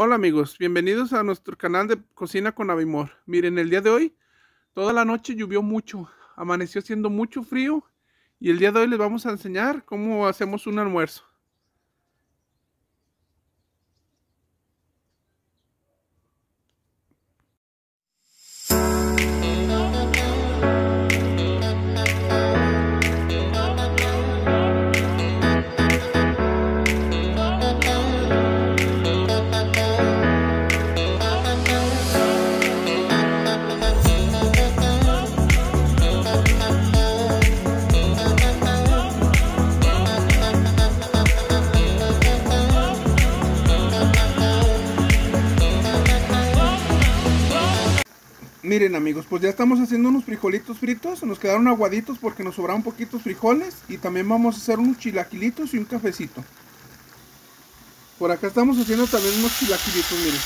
Hola amigos, bienvenidos a nuestro canal de Cocina con Avimor. Miren, el día de hoy, toda la noche llovió mucho, amaneció siendo mucho frío y el día de hoy les vamos a enseñar cómo hacemos un almuerzo. Miren amigos, pues ya estamos haciendo unos frijolitos fritos, nos quedaron aguaditos porque nos sobraron poquitos frijoles y también vamos a hacer unos chilaquilitos y un cafecito. Por acá estamos haciendo también unos chilaquilitos, miren.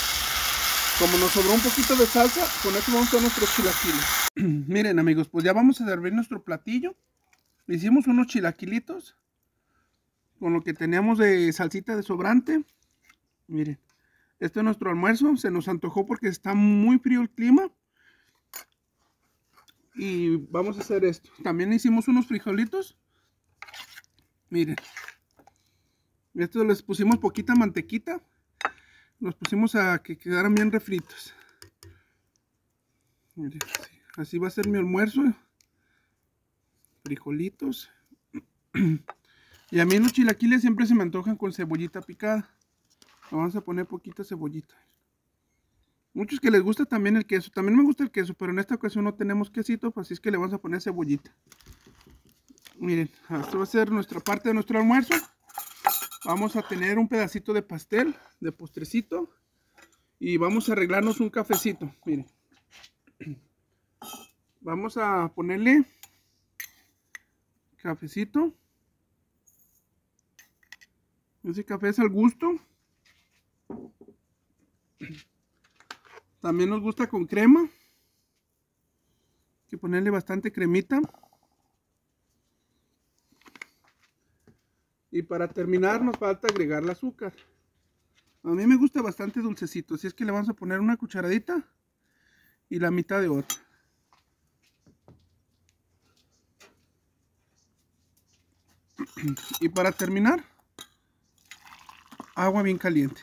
Como nos sobró un poquito de salsa, con esto vamos a hacer nuestros chilaquiles. miren amigos, pues ya vamos a servir nuestro platillo. Hicimos unos chilaquilitos con lo que teníamos de salsita de sobrante. Miren, este es nuestro almuerzo, se nos antojó porque está muy frío el clima y vamos a hacer esto. También hicimos unos frijolitos. Miren. Estos les pusimos poquita mantequita. Los pusimos a que quedaran bien refritos. así. va a ser mi almuerzo. Frijolitos. Y a mí los chilaquiles siempre se me antojan con cebollita picada. vamos a poner poquita cebollita. Muchos que les gusta también el queso. También me gusta el queso, pero en esta ocasión no tenemos quesito, pues así es que le vamos a poner cebollita. Miren, esto va a ser nuestra parte de nuestro almuerzo. Vamos a tener un pedacito de pastel, de postrecito. Y vamos a arreglarnos un cafecito, miren. Vamos a ponerle cafecito. Ese café es al gusto. También nos gusta con crema. Hay que ponerle bastante cremita. Y para terminar nos falta agregar el azúcar. A mí me gusta bastante dulcecito, así es que le vamos a poner una cucharadita y la mitad de otra. Y para terminar, agua bien caliente.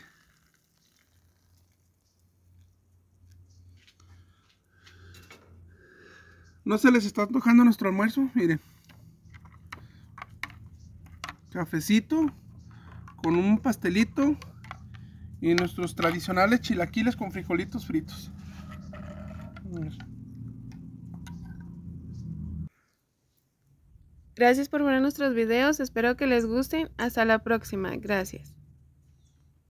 ¿No se les está antojando nuestro almuerzo? Miren. Cafecito con un pastelito y nuestros tradicionales chilaquiles con frijolitos fritos. Gracias por ver nuestros videos, espero que les gusten. Hasta la próxima, gracias.